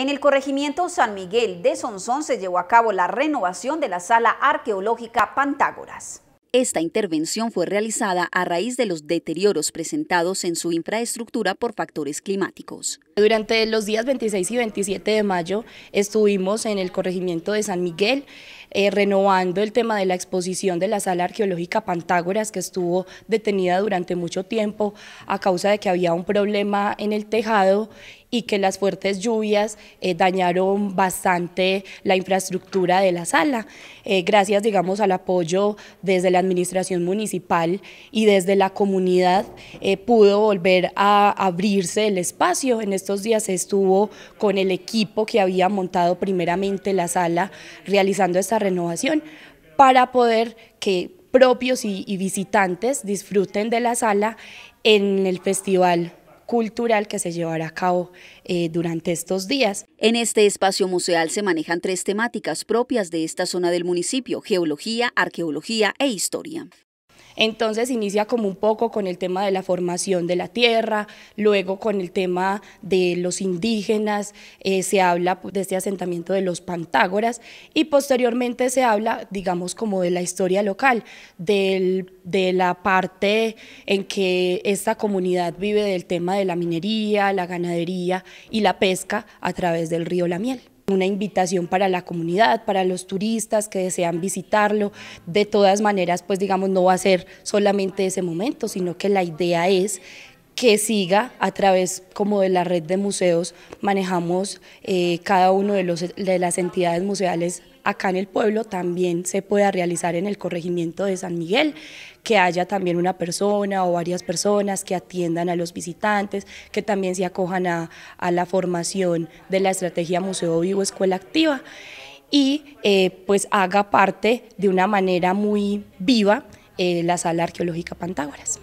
En el corregimiento San Miguel de Sonsón se llevó a cabo la renovación de la sala arqueológica Pantágoras. Esta intervención fue realizada a raíz de los deterioros presentados en su infraestructura por factores climáticos. Durante los días 26 y 27 de mayo estuvimos en el corregimiento de San Miguel eh, renovando el tema de la exposición de la sala arqueológica Pantágoras que estuvo detenida durante mucho tiempo a causa de que había un problema en el tejado y que las fuertes lluvias eh, dañaron bastante la infraestructura de la sala. Eh, gracias, digamos, al apoyo desde la administración municipal y desde la comunidad, pudo volver a abrirse el espacio. En estos días estuvo con el equipo que había montado primeramente la sala realizando esta renovación para poder que propios y, visitantes disfruten de la sala en el festival cultural que se llevará a cabo eh, durante estos días. En este espacio museal se manejan tres temáticas propias de esta zona del municipio, geología, arqueología e historia. Entonces inicia como un poco con el tema de la formación de la tierra, luego con el tema de los indígenas, eh, se habla de este asentamiento de los Pantágoras y posteriormente se habla, digamos, como de la historia local, de la parte en que esta comunidad vive del tema de la minería, la ganadería y la pesca a través del río La Miel. Una invitación para la comunidad, para los turistas que desean visitarlo. De todas maneras, pues digamos, no va a ser solamente ese momento, sino que la idea es que siga a través como de la red de museos manejamos eh, cada uno de, los, de las entidades museales acá en el pueblo también se pueda realizar en el corregimiento de San Miguel, que haya también una persona o varias personas que atiendan a los visitantes, que también se acojan a, la formación de la estrategia Museo Vivo Escuela Activa y eh, pues haga parte de una manera muy viva eh, la sala arqueológica Pantágoras.